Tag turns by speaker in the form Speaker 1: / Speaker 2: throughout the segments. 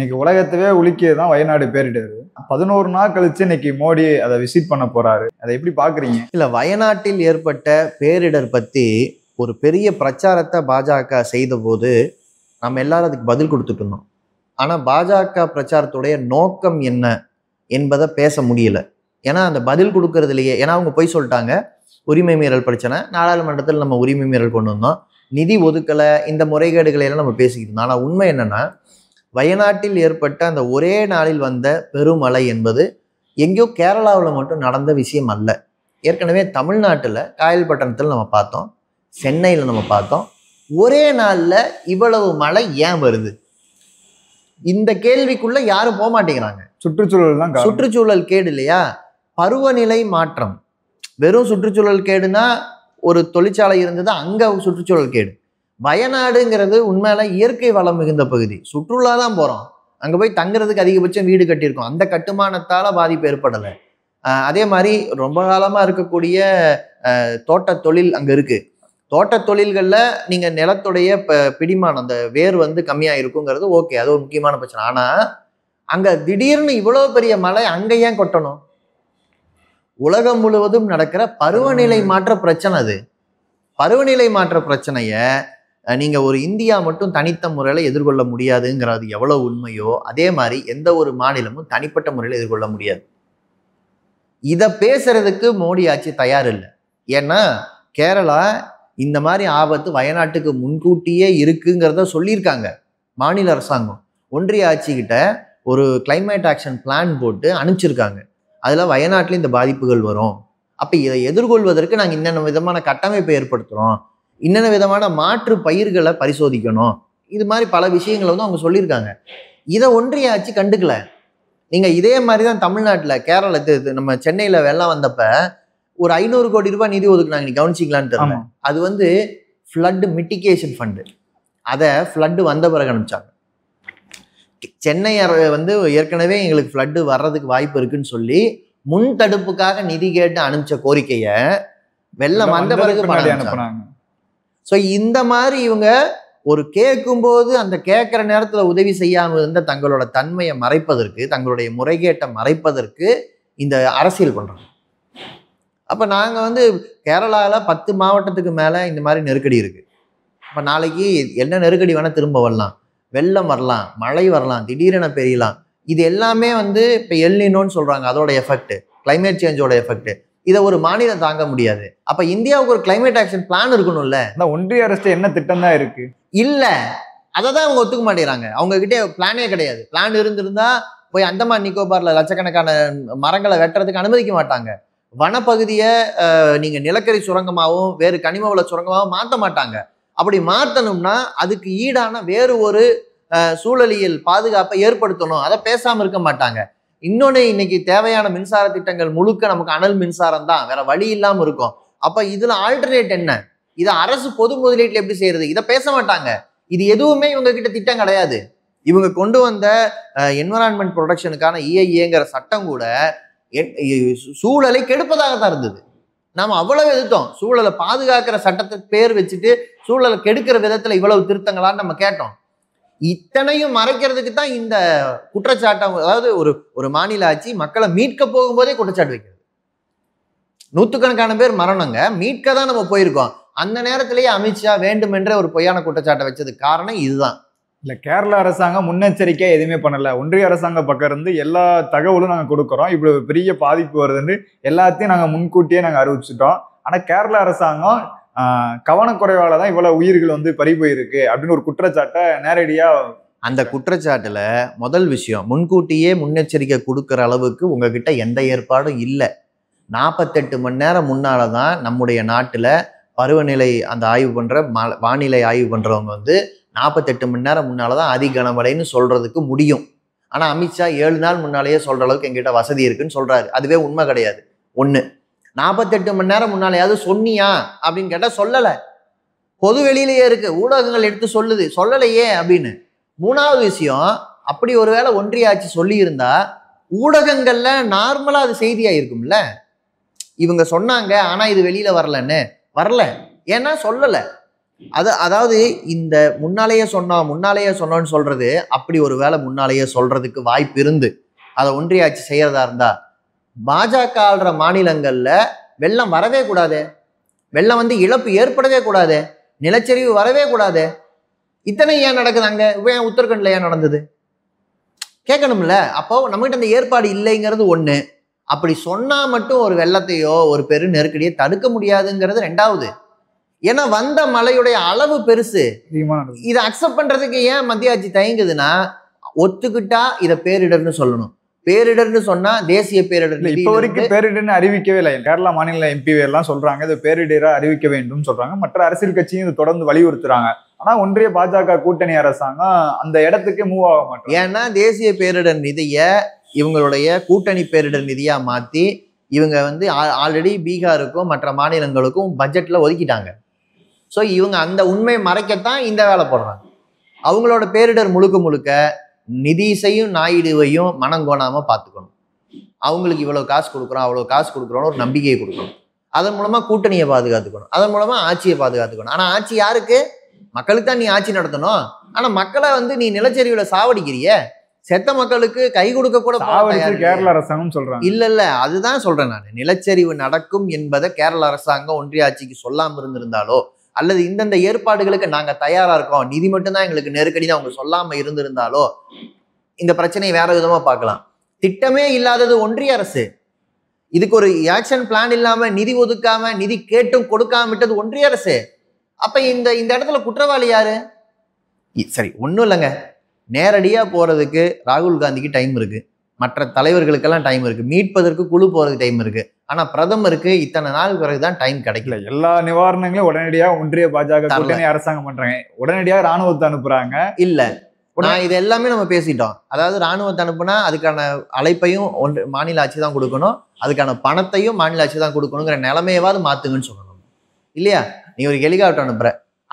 Speaker 1: இன்னைக்கு உலகத்தவே உலுக்கியது தான் வயநாடு பேரிடர் பதினோரு நாள் கழிச்சு இன்னைக்கு மோடி அதை விசிட் பண்ண போறாரு அதை எப்படி பாக்குறீங்க இல்ல வயநாட்டில் ஏற்பட்ட பேரிடர் பத்தி ஒரு
Speaker 2: பெரிய பிரச்சாரத்தை பாஜக செய்த போது நம்ம எல்லாரும் அதுக்கு பதில் கொடுத்துட்டு இருந்தோம் ஆனால் பாஜக பிரச்சாரத்துடைய நோக்கம் என்ன என்பதை பேச முடியல ஏன்னா அந்த பதில் கொடுக்கறதுலயே ஏன்னா அவங்க போய் சொல்லிட்டாங்க உரிமை மீறல் பிரச்சனை நாடாளுமன்றத்தில் நம்ம உரிமை மீறல் கொண்டு வந்தோம் நிதி ஒதுக்கலை இந்த முறைகேடுகளை எல்லாம் நம்ம பேசிக்கிட்டு இருந்தோம் ஆனால் உண்மை என்னன்னா வயநாட்டில் ஏற்பட்ட அந்த ஒரே நாளில் வந்த பெருமழை என்பது எங்கேயோ கேரளாவில் மட்டும் நடந்த விஷயம் அல்ல ஏற்கனவே தமிழ்நாட்டில் காயல்பட்டணத்தில் நம்ம பார்த்தோம் சென்னையில் நம்ம பார்த்தோம் ஒரே நாளில் இவ்வளவு மழை ஏன் வருது இந்த கேள்விக்குள்ள யாரும் போக மாட்டேங்கிறாங்க சுற்றுச்சூழல் தான் சுற்றுச்சூழல் கேடு இல்லையா பருவநிலை மாற்றம் வெறும் சுற்றுச்சூழல் கேடுனா ஒரு தொழிற்சாலை இருந்தது அங்கே சுற்றுச்சூழல் கேடு வயநாடுங்கிறது உண்மையில இயற்கை வளம் மிகுந்த பகுதி சுற்றுலா தான் போகிறோம் அங்கே போய் தங்குறதுக்கு அதிகபட்சம் வீடு கட்டியிருக்கோம் அந்த கட்டுமானத்தால் பாதிப்பு ஏற்படலை அதே மாதிரி ரொம்ப காலமாக இருக்கக்கூடிய தோட்ட தொழில் அங்கே இருக்குது தோட்ட தொழில்களில் நீங்கள் நிலத்துடைய ப பிடிமானம் அந்த வேர் வந்து கம்மியாக இருக்குங்கிறது ஓகே அது ஒரு முக்கியமான பிரச்சனை ஆனால் அங்கே திடீர்னு இவ்வளோ பெரிய மழை அங்கே ஏன் கொட்டணும் உலகம் முழுவதும் நடக்கிற பருவநிலை மாற்ற பிரச்சனை அது பருவநிலை மாற்ற பிரச்சனையை நீங்கள் ஒரு இந்தியா மட்டும் தனித்த முறையில் எதிர்கொள்ள முடியாதுங்கிறது எவ்வளோ உண்மையோ அதே மாதிரி எந்த ஒரு மாநிலமும் தனிப்பட்ட முறையில் எதிர்கொள்ள முடியாது இதை பேசுறதுக்கு மோடி ஆட்சி தயார் இல்லை ஏன்னா கேரளா இந்த மாதிரி ஆபத்து வயநாட்டுக்கு முன்கூட்டியே இருக்குங்கிறத சொல்லியிருக்காங்க மாநில அரசாங்கம் ஒன்றிய ஆட்சிக்கிட்ட ஒரு கிளைமேட் ஆக்ஷன் பிளான் போட்டு அனுப்பிச்சிருக்காங்க அதில் வயநாட்டில் இந்த பாதிப்புகள் வரும் அப்போ இதை எதிர்கொள்வதற்கு நாங்கள் இன்னென்ன விதமான கட்டமைப்பை ஏற்படுத்துகிறோம் இன்னென்ன விதமான மாற்று பயிர்களை பரிசோதிக்கணும் இது மாதிரி பல விஷயங்களை வந்து அவங்க சொல்லியிருக்காங்க இதை ஒன்றிய கண்டுக்கல நீங்கள் இதே மாதிரி தான் தமிழ்நாட்டில் கேரளத்து இது நம்ம சென்னையில் வெள்ளம் வந்தப்ப ஒரு ஐநூறு கோடி ரூபாய் நிதி ஒதுக்குனாங்க நீ தெரியும் அது வந்து ஃப்ளட் மிட்டிகேஷன் ஃபண்டு அதை ஃப்ளட்டு வந்த பிறகு அனுப்பிச்சாங்க சென்னை வந்து ஏற்கனவே எங்களுக்கு ஃப்ளட்டு வர்றதுக்கு வாய்ப்பு இருக்குன்னு சொல்லி முன் தடுப்புக்காக நிதி கேட்டு அனுப்பிச்ச கோரிக்கையை வெள்ளம் வந்த பிறகு அனுப்புனாங்க ஸோ இந்த மாதிரி இவங்க ஒரு கேட்கும்போது அந்த கேட்குற நேரத்தில் உதவி செய்யாமல் இருந்த தங்களோட தன்மையை மறைப்பதற்கு தங்களுடைய முறைகேட்டை மறைப்பதற்கு இந்த அரசியல் பண்ணுறாங்க அப்போ நாங்கள் வந்து கேரளாவில் பத்து மாவட்டத்துக்கு மேலே இந்த மாதிரி நெருக்கடி இருக்குது இப்போ நாளைக்கு என்ன நெருக்கடி வேணால் திரும்ப வரலாம் வெள்ளம் வரலாம் மழை வரலாம் திடீரென பெரியலாம் இது எல்லாமே வந்து இப்போ எல்லினோன்னு சொல்கிறாங்க அதோட எஃபெக்ட் கிளைமேட் சேஞ்சோட எஃபெக்ட் இதை ஒரு மாநிலம் தாங்க முடியாது அப்ப இந்தியாவுக்கு ஒரு கிளைமேட் ஆக்ஷன் பிளான் இருக்கணும்ல ஒன்றிய அரசு என்ன திட்டம் தான் இருக்கு இல்ல அதை தான் அவங்க ஒத்துக்க மாட்டேங்கிறாங்க அவங்க கிட்டே பிளானே கிடையாது பிளான் இருந்திருந்தா போய் அந்தமான் நிக்கோபார்ல லட்சக்கணக்கான மரங்களை வெட்டுறதுக்கு அனுமதிக்க மாட்டாங்க வனப்பகுதியை நீங்கள் நிலக்கரி சுரங்கமாகவும் வேறு கனிம வள சுரங்கமாகவும் மாற்ற மாட்டாங்க அப்படி மாற்றணும்னா அதுக்கு ஈடான வேறு ஒரு சூழலியல் பாதுகாப்பை ஏற்படுத்தணும் அதை பேசாமல் இருக்க மாட்டாங்க இன்னொன்று இன்னைக்கு தேவையான மின்சார திட்டங்கள் முழுக்க நமக்கு அனல் மின்சாரம் தான் வேற வழி இல்லாமல் இருக்கும் அப்போ இதில் ஆல்டர்னேட் என்ன இதை அரசு பொது முதலீட்டில் எப்படி செய்யறது இதை பேச மாட்டாங்க இது எதுவுமே இவங்க கிட்ட திட்டம் கிடையாது இவங்க கொண்டு வந்த என்வரான்மெண்ட் ப்ரொடக்ஷனுக்கான இஏஏங்கிற சட்டம் கூட சூழலை கெடுப்பதாக தான் இருந்தது நாம் அவ்வளவு எதிர்த்தோம் சூழலை பாதுகாக்கிற சட்டத்தை பேர் வச்சுட்டு சூழலை கெடுக்கிற விதத்தில் இவ்வளவு திருத்தங்களான்னு நம்ம கேட்டோம் இத்தனையும் மறைக்கிறதுக்கு தான் இந்த குற்றச்சாட்டம் அதாவது ஒரு ஒரு மாநில ஆட்சி மக்களை மீட்க போகும்போதே குற்றச்சாட்டு வைக்கிறது நூற்றுக்கணக்கான பேர் மரணங்க மீட்க தான் நம்ம போயிருக்கோம் அந்த நேரத்திலேயே அமித்ஷா
Speaker 1: வேண்டுமென்ற ஒரு பொய்யான குற்றச்சாட்டை வச்சதுக்கு காரணம் இதுதான் இல்லை கேரள அரசாங்கம் முன்னெச்சரிக்கையாக எதுவுமே பண்ணலை ஒன்றிய அரசாங்க பக்கம் இருந்து எல்லா தகவலும் நாங்கள் கொடுக்குறோம் இப்படி பெரிய பாதிப்பு வருதுன்னு எல்லாத்தையும் நாங்கள் முன்கூட்டியே நாங்கள் அறிவிச்சிட்டோம் ஆனால் கேரள அரசாங்கம் கவனக்குறைவால தான் இவ்வளவு உயிர்கள் வந்து பறி போயிருக்கு அப்படின்னு ஒரு குற்றச்சாட்டை நேரடியா அந்த குற்றச்சாட்டுல
Speaker 2: முதல் விஷயம் முன்கூட்டியே முன்னெச்சரிக்கை கொடுக்குற அளவுக்கு உங்ககிட்ட எந்த ஏற்பாடும் இல்லை நாற்பத்தெட்டு மணி நேரம் முன்னால தான் நம்முடைய நாட்டில் பருவநிலை அந்த ஆய்வு பண்ணுற ம வானிலை ஆய்வு பண்ணுறவங்க வந்து நாற்பத்தெட்டு மணி நேரம் முன்னால தான் அதி கனமழைன்னு சொல்கிறதுக்கு முடியும் ஆனால் அமித்ஷா ஏழு நாள் முன்னாலேயே சொல்கிற அளவுக்கு எங்கிட்ட வசதி இருக்குன்னு சொல்கிறாரு அதுவே உண்மை கிடையாது ஒன்று நாற்பத்தெட்டு மணி நேரம் முன்னாலேயாவது சொன்னியா அப்படின்னு கேட்டால் சொல்லலை பொது வெளியிலேயே இருக்குது ஊடகங்கள் எடுத்து சொல்லுது சொல்லலையே அப்படின்னு மூணாவது விஷயம் அப்படி ஒரு ஒன்றிய ஆட்சி சொல்லியிருந்தா ஊடகங்களில் நார்மலாக அது செய்தியாக இருக்கும்ல இவங்க சொன்னாங்க ஆனால் இது வெளியில் வரலன்னு வரல ஏன்னா சொல்லலை அது அதாவது இந்த முன்னாலேயே சொன்னோம் முன்னாலேயே சொன்னோன்னு சொல்றது அப்படி ஒரு வேளை முன்னாலேயே சொல்றதுக்கு வாய்ப்பு இருந்து அதை ஒன்றிய ஆட்சி செய்யறதா இருந்தா பாஜக ஆள்ற மாநிலங்களில் வெள்ளம் வரவே கூடாது வெள்ளம் வந்து இழப்பு ஏற்படவே கூடாது நிலச்சரிவு வரவே கூடாது இத்தனை ஏன் நடக்குது அங்கே ஏன் உத்தரகண்டில் ஏன் நடந்தது கேட்கணும்ல அப்போ நம்மகிட்ட அந்த ஏற்பாடு இல்லைங்கிறது ஒன்று அப்படி சொன்னால் மட்டும் ஒரு வெள்ளத்தையோ ஒரு பெரு நெருக்கடியோ தடுக்க முடியாதுங்கிறது ரெண்டாவது ஏன்னா வந்த மலையுடைய அளவு பெருசு இதை அக்செப்ட் பண்ணுறதுக்கு ஏன் மத்திய ஆட்சி தயங்குதுன்னா ஒத்துக்கிட்டா
Speaker 1: இதை பேரிடர்னு சொல்லணும் பேரிடர்னு சொன்னா தேசிய பேரிடர் இப்போ வரைக்கும் பேரிடர்னு அறிவிக்கவே இல்லை கேரளா மாநில எம்பி எல்லாம் சொல்றாங்க இது பேரிடரா அறிவிக்க வேண்டும் சொல்றாங்க மற்ற அரசியல் கட்சியும் இது தொடர்ந்து வலியுறுத்துறாங்க ஆனா ஒன்றிய பாஜக கூட்டணி அரசாங்கம் அந்த இடத்துக்கு மூவ் ஆக மாட்டோம் ஏன்னா தேசிய பேரிடர் நிதிய இவங்களுடைய கூட்டணி பேரிடர் நிதியா மாத்தி இவங்க
Speaker 2: வந்து ஆல்ரெடி பீகாருக்கும் மற்ற மாநிலங்களுக்கும் பட்ஜெட்ல ஒதுக்கிட்டாங்க ஸோ இவங்க அந்த உண்மையை மறைக்கத்தான் இந்த வேலை போடுறாங்க அவங்களோட பேரிடர் முழுக்க முழுக்க நிதிசையும் நாயுடுவையும் மனம் கோணாமல் பார்த்துக்கணும் அவங்களுக்கு இவ்வளோ காசு கொடுக்குறோம் அவ்வளோ காசு கொடுக்குறோன்னு ஒரு நம்பிக்கையை கொடுக்கணும் அதன் மூலமாக கூட்டணியை பாதுகாத்துக்கணும் அதன் மூலமாக ஆட்சியை பாதுகாத்துக்கணும் ஆனால் ஆட்சி யாருக்கு மக்களுக்கு தான் நீ ஆட்சி நடத்தணும் ஆனால் மக்களை வந்து நீ நிலச்சரிவில் சாவடிக்கிறிய செத்த மக்களுக்கு கை கொடுக்க கூட கேரள
Speaker 1: அரசாங்கம் சொல்றாங்க இல்ல
Speaker 2: இல்ல அதுதான் சொல்றேன் நான் நிலச்சரிவு நடக்கும் என்பதை கேரள அரசாங்கம் ஒன்றிய ஆட்சிக்கு சொல்லாம இருந்திருந்தாலோ அல்லது இந்தந்த ஏற்பாடுகளுக்கு நாங்கள் தயாராக இருக்கோம் நிதி மட்டும்தான் எங்களுக்கு தான் அவங்க சொல்லாமல் இருந்திருந்தாலோ இந்த பிரச்சனையை வேற விதமாக பார்க்கலாம் திட்டமே இல்லாதது ஒன்றிய அரசு இதுக்கு ஒரு ஆக்ஷன் பிளான் இல்லாமல் நிதி ஒதுக்காம நிதி கேட்டும் கொடுக்காம விட்டது ஒன்றிய அரசு அப்போ இந்த இந்த இடத்துல குற்றவாளி யாரு சரி ஒன்றும் இல்லைங்க நேரடியாக போகிறதுக்கு ராகுல் காந்திக்கு டைம் இருக்குது மற்ற தலைவர்களுக்கெல்லாம் டைம் இருக்குது மீட்பதற்கு குழு போகிறதுக்கு டைம் இருக்குது
Speaker 1: ஆனால் பிரதமருக்கு இத்தனை நாள் பிறகுதான் தான் டைம் கிடைக்கல எல்லா நிவாரணங்களும் உடனடியாக ஒன்றிய பாஜக கூட்டணி அரசாங்கம் பண்ணுறாங்க உடனடியாக ராணுவத்தை அனுப்புகிறாங்க இல்லை நான் இது எல்லாமே நம்ம பேசிட்டோம்
Speaker 2: அதாவது ராணுவத்தை அனுப்புனா அதுக்கான அழைப்பையும் ஒன்று மாநில ஆட்சி தான் கொடுக்கணும் அதுக்கான பணத்தையும் மாநில ஆட்சி தான் கொடுக்கணுங்கிற நிலைமையவாது மாத்துங்கன்னு சொல்லணும் இல்லையா நீ ஒரு ஹெலிகாப்டர் அனுப்புற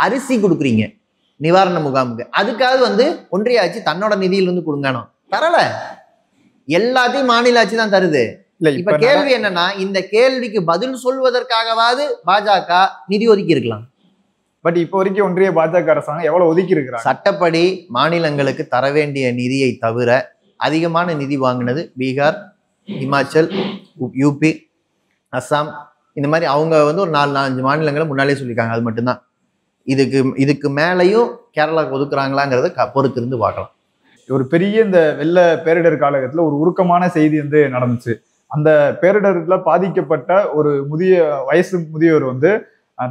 Speaker 2: அரிசி கொடுக்குறீங்க நிவாரண முகாமுக்கு அதுக்காவது வந்து ஒன்றிய ஆட்சி தன்னோட நிதியிலிருந்து கொடுங்கணும் தரல எல்லாத்தையும் மாநில ஆட்சி தான் தருது இப்ப கேள்வி என்னன்னா இந்த கேள்விக்கு பதில் சொல்வதற்காகவாது பாஜக நிதி ஒதுக்கி இருக்கலாம் பட் இப்போ வரைக்கும் ஒன்றிய பாஜக அரசாங்கம் எவ்வளவு ஒதுக்கி இருக்கிறாங்க சட்டப்படி மாநிலங்களுக்கு தர வேண்டிய நிதியை தவிர அதிகமான நிதி வாங்கினது பீகார் இமாச்சல் யூபி அஸ்ஸாம் இந்த மாதிரி அவங்க வந்து ஒரு நாலு நாலஞ்சு மாநிலங்களை முன்னாலே சொல்லியிருக்காங்க அது மட்டும்தான் இதுக்கு
Speaker 1: இதுக்கு மேலேயும் கேரளாவுக்கு ஒதுக்குறாங்களாங்கிறத பொறுத்து இருந்து பார்க்கலாம் ஒரு பெரிய இந்த வெள்ள பேரிடர் காலகட்டத்தில் ஒரு உருக்கமான செய்தி வந்து நடந்துச்சு அந்த பேரிடர்ல பாதிக்கப்பட்ட ஒரு முதிய வயசு முதியவர் வந்து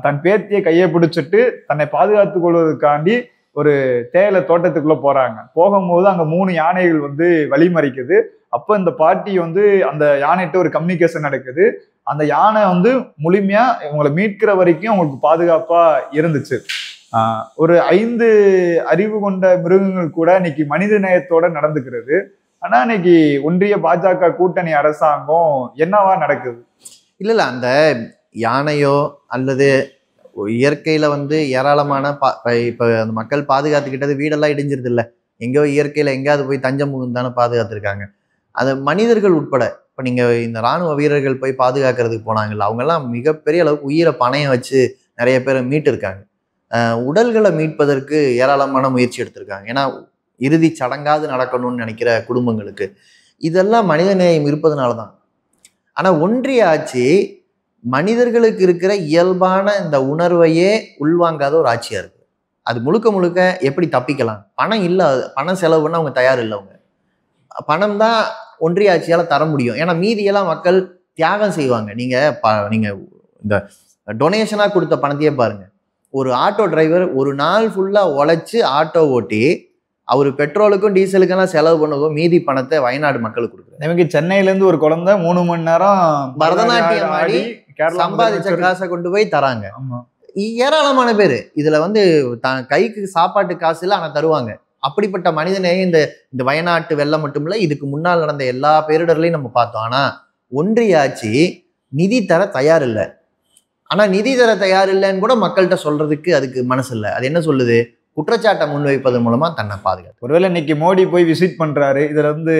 Speaker 1: தன் பேத்தியை கையை பிடிச்சிட்டு தன்னை பாதுகாத்து கொள்வதற்காண்டி ஒரு தேயிலை தோட்டத்துக்குள்ள போறாங்க போகும்போது அங்க மூணு யானைகள் வந்து வழிமறிக்குது அப்போ இந்த பாட்டி வந்து அந்த யானைகிட்ட ஒரு கம்யூனிகேஷன் நடக்குது அந்த யானை வந்து முழுமையா இவங்களை மீட்கிற வரைக்கும் அவங்களுக்கு பாதுகாப்பா இருந்துச்சு ஒரு ஐந்து அறிவு கொண்ட மிருகங்கள் கூட இன்னைக்கு மனித நேயத்தோட நடந்துக்கிறது ஆனா இன்னைக்கு ஒன்றிய பாஜக கூட்டணி அரசாங்கம் என்னவா நடக்குது
Speaker 2: இல்ல இல்ல அந்த யானையோ அல்லது இயற்கையில வந்து ஏராளமான பா இப்போ அந்த மக்கள் பாதுகாத்துக்கிட்டது வீடெல்லாம் இடிஞ்சிருது இல்லை எங்கேயோ இயற்கையில் எங்கேயாவது போய் தஞ்சம் புகுந்தானே பாதுகாத்துருக்காங்க அதை மனிதர்கள் உட்பட இப்போ நீங்கள் இந்த இராணுவ வீரர்கள் போய் பாதுகாக்கிறதுக்கு போனாங்கல்ல எல்லாம் மிகப்பெரிய அளவுக்கு உயிரை பணையம் வச்சு நிறைய பேரை மீட்டிருக்காங்க உடல்களை மீட்பதற்கு ஏராளமான முயற்சி எடுத்திருக்காங்க ஏன்னா இறுதி சடங்காது நடக்கணும்னு நினைக்கிற குடும்பங்களுக்கு இதெல்லாம் மனித நேயம் இருப்பதுனால தான் ஆனால் ஒன்றிய ஆட்சி மனிதர்களுக்கு இருக்கிற இயல்பான இந்த உணர்வையே உள்வாங்காத ஒரு ஆட்சியாக இருக்குது அது முழுக்க முழுக்க எப்படி தப்பிக்கலாம் பணம் இல்லை பணம் செலவுன்னு அவங்க தயார் இல்லை அவங்க பணம் தான் ஒன்றிய ஆட்சியால் தர முடியும் ஏன்னா மீதியெல்லாம் மக்கள் தியாகம் செய்வாங்க நீங்கள் ப நீங்கள் இந்த டொனேஷனாக கொடுத்த பணத்தையே பாருங்கள் ஒரு ஆட்டோ டிரைவர் ஒரு நாள் ஃபுல்லாக உழைச்சி ஆட்டோ ஓட்டி அவர் பெட்ரோலுக்கும் டீசலுக்கெல்லாம் செலவு பண்ணதும் மீதி பணத்தை வயநாடு மக்களுக்கு கொடுக்குறாரு நமக்கு சென்னையிலேருந்து ஒரு குழந்தை மூணு மணி நேரம் பரதநாட்டியம் ஆடி சம்பாதிச்ச காசை கொண்டு போய் தராங்க ஏராளமான பேர் இதில் வந்து தான் கைக்கு சாப்பாட்டு காசு இல்லை ஆனால் தருவாங்க அப்படிப்பட்ட மனிதனே இந்த இந்த வயநாட்டு வெள்ளம் மட்டும் இல்லை இதுக்கு முன்னால் நடந்த எல்லா பேரிடர்லையும் நம்ம பார்த்தோம் ஆனால் ஒன்றியாச்சு நிதி தர தயார் இல்லை ஆனால் நிதி தர தயார் இல்லைன்னு கூட மக்கள்கிட்ட சொல்கிறதுக்கு அதுக்கு மனசு இல்லை அது என்ன சொல்லுது குற்றச்சாட்டை முன்வைப்பதன் மூலமா தன்னை பாதுகாத்து ஒருவேளை இன்னைக்கு மோடி போய் விசிட் பண்றாரு இதுல இருந்து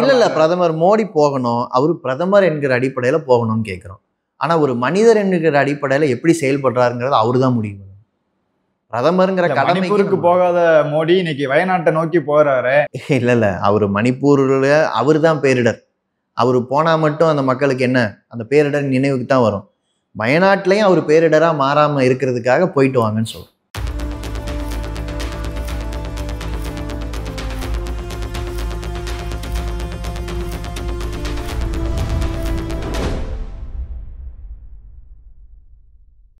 Speaker 2: இல்ல இல்ல பிரதமர் மோடி போகணும் அவரு பிரதமர் என்கிற அடிப்படையில போகணும்னு கேட்கிறோம் ஆனா ஒரு மனிதர் என்கிற அடிப்படையில எப்படி செயல்படுறாருங்கிறது அவரு தான் முடிவு
Speaker 1: பிரதமருங்கிற கடமைக்கு போகாத மோடி இன்னைக்கு வயநாட்டை நோக்கி போறாரு
Speaker 2: இல்ல இல்ல அவரு மணிப்பூர்ல அவரு தான் பேரிடர் அவர் போனா மட்டும் அந்த மக்களுக்கு என்ன அந்த பேரிடர் நினைவுக்கு தான் வரும் வயநாட்டிலையும் அவர் பேரிடராக மாறாமல் இருக்கிறதுக்காக போயிட்டு வாங்கன்னு சொல்கிறோம்